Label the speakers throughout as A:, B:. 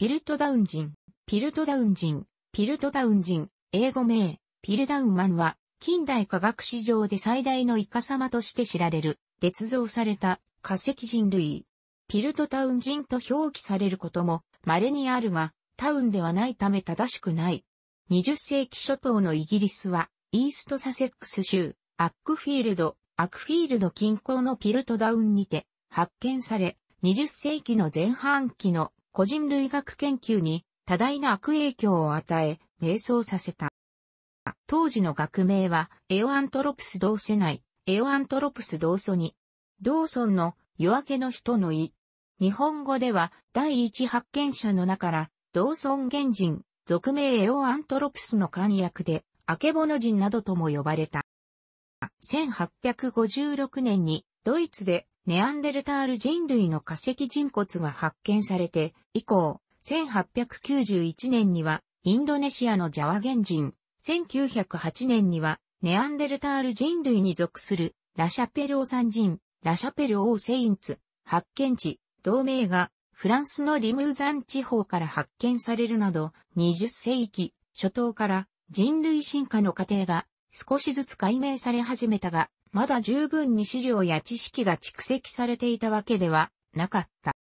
A: ピルトダウン人、ピルトダウン人、ピルトダウン人、英語名、ピルダウンマンは、近代科学史上で最大のイカ様として知られる、捏造された化石人類。ピルトタウン人と表記されることも稀にあるが、タウンではないため正しくない。20世紀初頭のイギリスは、イーストサセックス州、アックフィールド、アクフィールド近郊のピルトダウンにて発見され、20世紀の前半期の個人類学研究に多大な悪影響を与え、迷走させた。当時の学名は、エオアントロプス同世内、エオアントロプス同祖に、同村の夜明けの人の意。日本語では、第一発見者の中から、同村原人、俗名エオアントロプスの漢訳で、アケボノ人などとも呼ばれた。1856年に、ドイツでネアンデルタール人類の化石人骨が発見されて、以降、1891年には、インドネシアのジャワ原人、1908年には、ネアンデルタール人類に属する、ラシャペルオサン人、ラシャペルオーセインツ、発見地、同盟が、フランスのリムーザン地方から発見されるなど、20世紀、初頭から人類進化の過程が少しずつ解明され始めたが、まだ十分に資料や知識が蓄積されていたわけではなかった。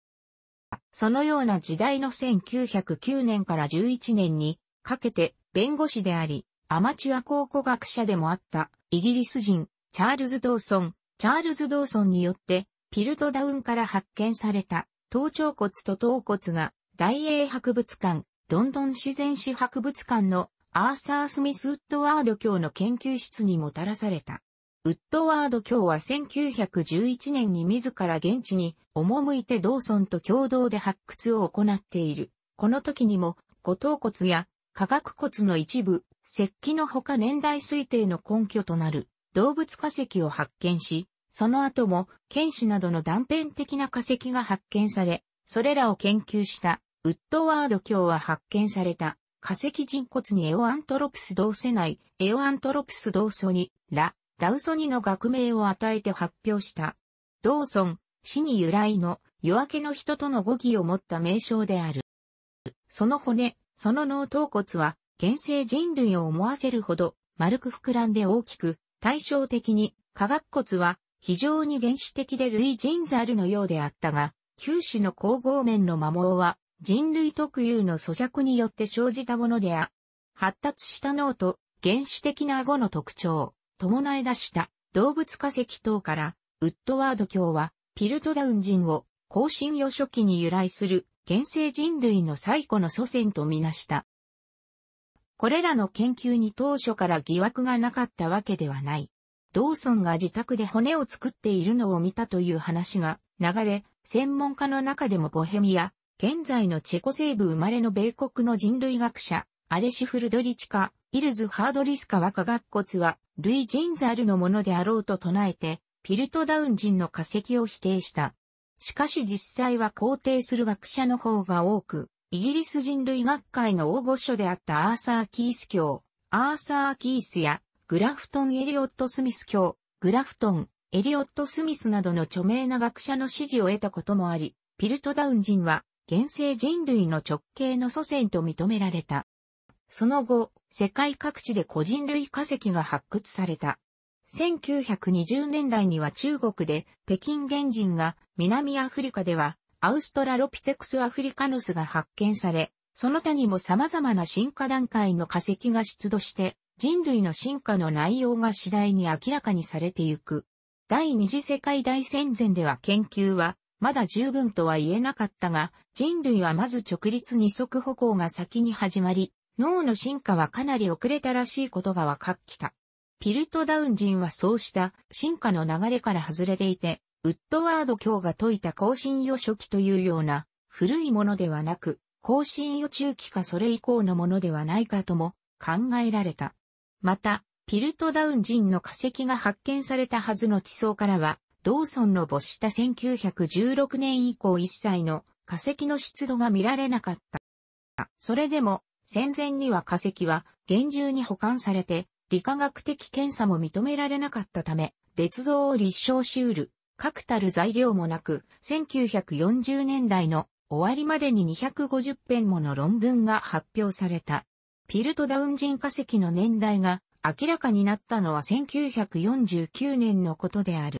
A: そのような時代の1909年から11年にかけて弁護士であり、アマチュア考古学者でもあったイギリス人チャールズ・ドーソン、チャールズ・ドーソンによってピルトダウンから発見された頭頂骨と頭骨が大英博物館、ロンドン自然史博物館のアーサー・スミス・ウッドワード教の研究室にもたらされた。ウッドワード卿は1911年に自ら現地に赴いてドーソンと共同で発掘を行っている。この時にも、古頭骨や化学骨の一部、石器のほか年代推定の根拠となる動物化石を発見し、その後も、剣士などの断片的な化石が発見され、それらを研究したウッドワード卿は発見された化石人骨にエオアントロプス同世内、エオアントロプス同祖に、ラ、ダウソニの学名を与えて発表した。ドーソン、死に由来の夜明けの人との語義を持った名称である。その骨、その脳頭骨は、原生人類を思わせるほど丸く膨らんで大きく、対照的に、科学骨は非常に原始的で類人猿のようであったが、九種の光合面の摩耗は人類特有の咀嚼によって生じたものであ。発達した脳と原始的な顎の特徴。伴い出した動物化石等から、ウッドワード教は、ピルトダウン人を、後進予初期に由来する、現世人類の最古の祖先とみなした。これらの研究に当初から疑惑がなかったわけではない。ドーソンが自宅で骨を作っているのを見たという話が流れ、専門家の中でもボヘミア、現在のチェコ西部生まれの米国の人類学者、アレシ・フルドリチカ、イルズ・ハードリスカは化学骨は、ルイ・ジンザルのものであろうと唱えて、ピルトダウン人の化石を否定した。しかし実際は肯定する学者の方が多く、イギリス人類学会の大御所であったアーサー・キース教、アーサー・キースや、グラフトン・エリオット・スミス教、グラフトン、エリオット・スミスなどの著名な学者の支持を得たこともあり、ピルトダウン人は、現世人類の直系の祖先と認められた。その後、世界各地で個人類化石が発掘された。1920年代には中国で北京原人が南アフリカではアウストラロピテクスアフリカヌスが発見され、その他にも様々な進化段階の化石が出土して人類の進化の内容が次第に明らかにされてゆく。第二次世界大戦前では研究はまだ十分とは言えなかったが、人類はまず直立二足歩行が先に始まり、脳の進化はかなり遅れたらしいことが分かってきた。ピルトダウン人はそうした進化の流れから外れていて、ウッドワード教が説いた更新予初期というような古いものではなく、更新予中期かそれ以降のものではないかとも考えられた。また、ピルトダウン人の化石が発見されたはずの地層からは、ドーソンの没した1916年以降一切の化石の出土が見られなかった。それでも戦前には化石は厳重に保管されて、理化学的検査も認められなかったため、鉄造を立証し得る、確たる材料もなく、1940年代の終わりまでに250編もの論文が発表された。ピルトダウン人化石の年代が明らかになったのは1949年のことである。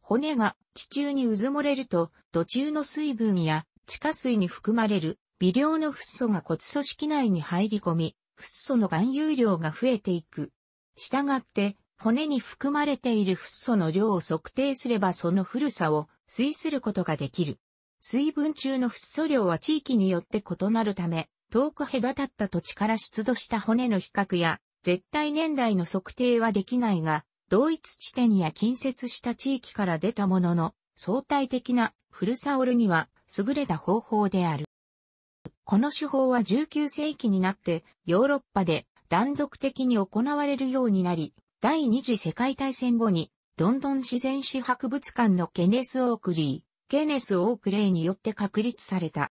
A: 骨が地中に渦漏れると、土中の水分や地下水に含まれる微量のフッ素が骨組織内に入り込み、フッ素の含有量が増えていく。したがって、骨に含まれているフッ素の量を測定すればその古さを推することができる。水分中のフッ素量は地域によって異なるため、遠く隔たった土地から出土した骨の比較や、絶対年代の測定はできないが、同一地点や近接した地域から出たものの、相対的な古さおるには優れた方法である。この手法は19世紀になってヨーロッパで断続的に行われるようになり、第二次世界大戦後にロンドン自然史博物館のケネス・オークリー、ケネス・オークレイによって確立された。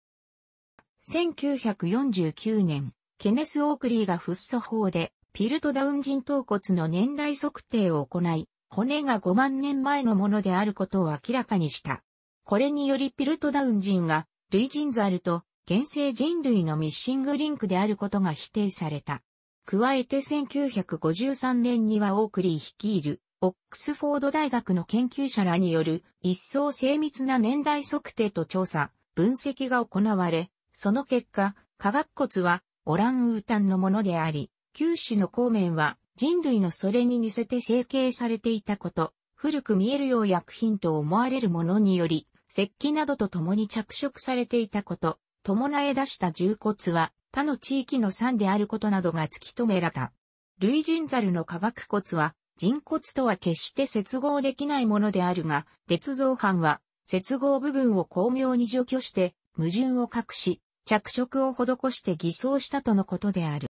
A: 1949年、ケネス・オークリーがフッ素法でピルトダウン人頭骨の年代測定を行い、骨が5万年前のものであることを明らかにした。これによりピルトダウン人が類人猿と現世人類のミッシングリンクであることが否定された。加えて1953年にはオークリー率いるオックスフォード大学の研究者らによる一層精密な年代測定と調査、分析が行われ、その結果、科学骨はオランウータンのものであり、九種の孔面は人類のそれに似せて成形されていたこと、古く見えるよう薬品と思われるものにより、石器などと共に着色されていたこと、伴え出した重骨は他の地域の産であることなどが突き止められた。類人猿の化学骨は人骨とは決して接合できないものであるが、鉄造犯は接合部分を巧妙に除去して矛盾を隠し、着色を施して偽装したとのことである。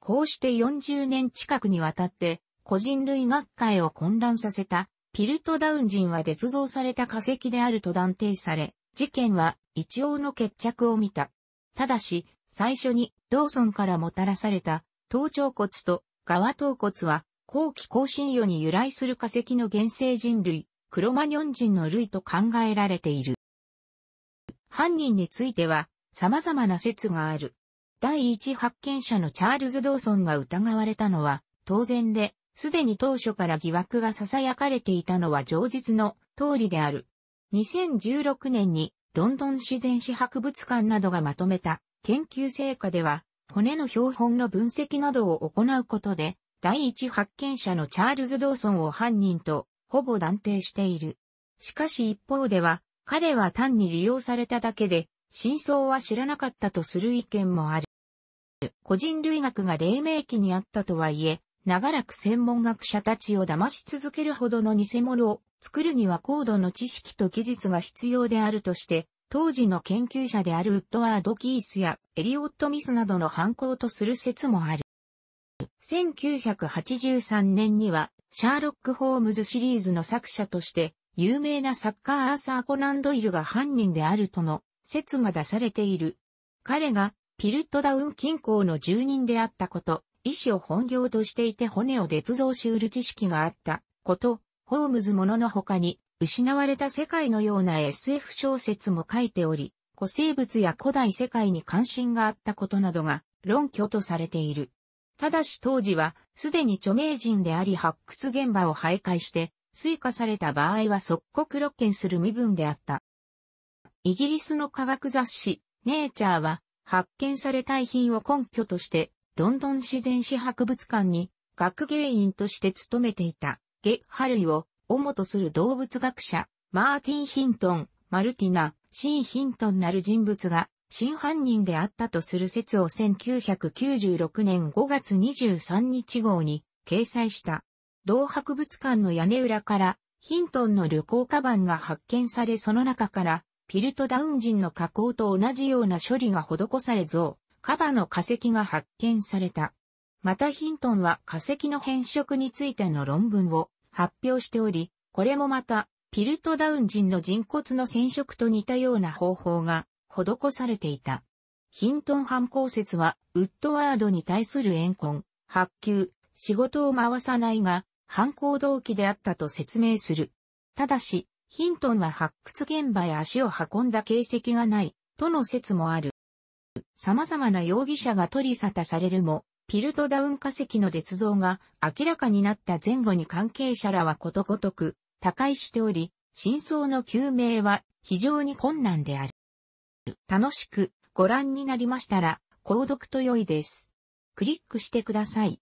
A: こうして40年近くにわたって個人類学会を混乱させたピルトダウン人は鉄造された化石であると断定され、事件は一応の決着を見た。ただし、最初に道村からもたらされた頭頂骨と側頭骨は後期更新世に由来する化石の原生人類、クロマニョン人の類と考えられている。犯人については様々な説がある。第一発見者のチャールズ・ドーソンが疑われたのは当然で、すでに当初から疑惑が囁かれていたのは常実の通りである。2016年にロンドン自然史博物館などがまとめた研究成果では、骨の標本の分析などを行うことで、第一発見者のチャールズ・ドーソンを犯人とほぼ断定している。しかし一方では、彼は単に利用されただけで、真相は知らなかったとする意見もある。個人類学が黎明期にあったとはいえ、長らく専門学者たちを騙し続けるほどの偽物を作るには高度の知識と技術が必要であるとして、当時の研究者であるウッドワード・キースやエリオット・ミスなどの犯行とする説もある。1983年には、シャーロック・ホームズシリーズの作者として、有名な作家アーサー・コナン・ドイルが犯人であるとの説が出されている。彼がピルットダウン近郊の住人であったこと、医師を本業としていて骨を捏造し得る知識があったこと、ホームズものの他に、失われた世界のような SF 小説も書いており、古生物や古代世界に関心があったことなどが論拠とされている。ただし当時は、すでに著名人であり発掘現場を徘徊して、追加された場合は即刻露見する身分であった。イギリスの科学雑誌、ネイチャーは、発見された遺品を根拠として、ロンドン自然史博物館に学芸員として勤めていたゲ・ハルイを主とする動物学者マーティン・ヒントン、マルティナ、シー・ヒントンなる人物が真犯人であったとする説を1996年5月23日号に掲載した。同博物館の屋根裏からヒントンの旅行カバンが発見されその中からピルトダウン人の加工と同じような処理が施され像カバの化石が発見された。またヒントンは化石の変色についての論文を発表しており、これもまた、ピルトダウン人の人骨の染色と似たような方法が施されていた。ヒントン犯行説は、ウッドワードに対する怨恨、発給、仕事を回さないが、犯行動機であったと説明する。ただし、ヒントンは発掘現場へ足を運んだ形跡がない、との説もある。様々な容疑者が取り沙汰されるも、ピルトダウン化石の捏造が明らかになった前後に関係者らはことごとく、他界しており、真相の究明は非常に困難である。楽しくご覧になりましたら、購読と良いです。クリックしてください。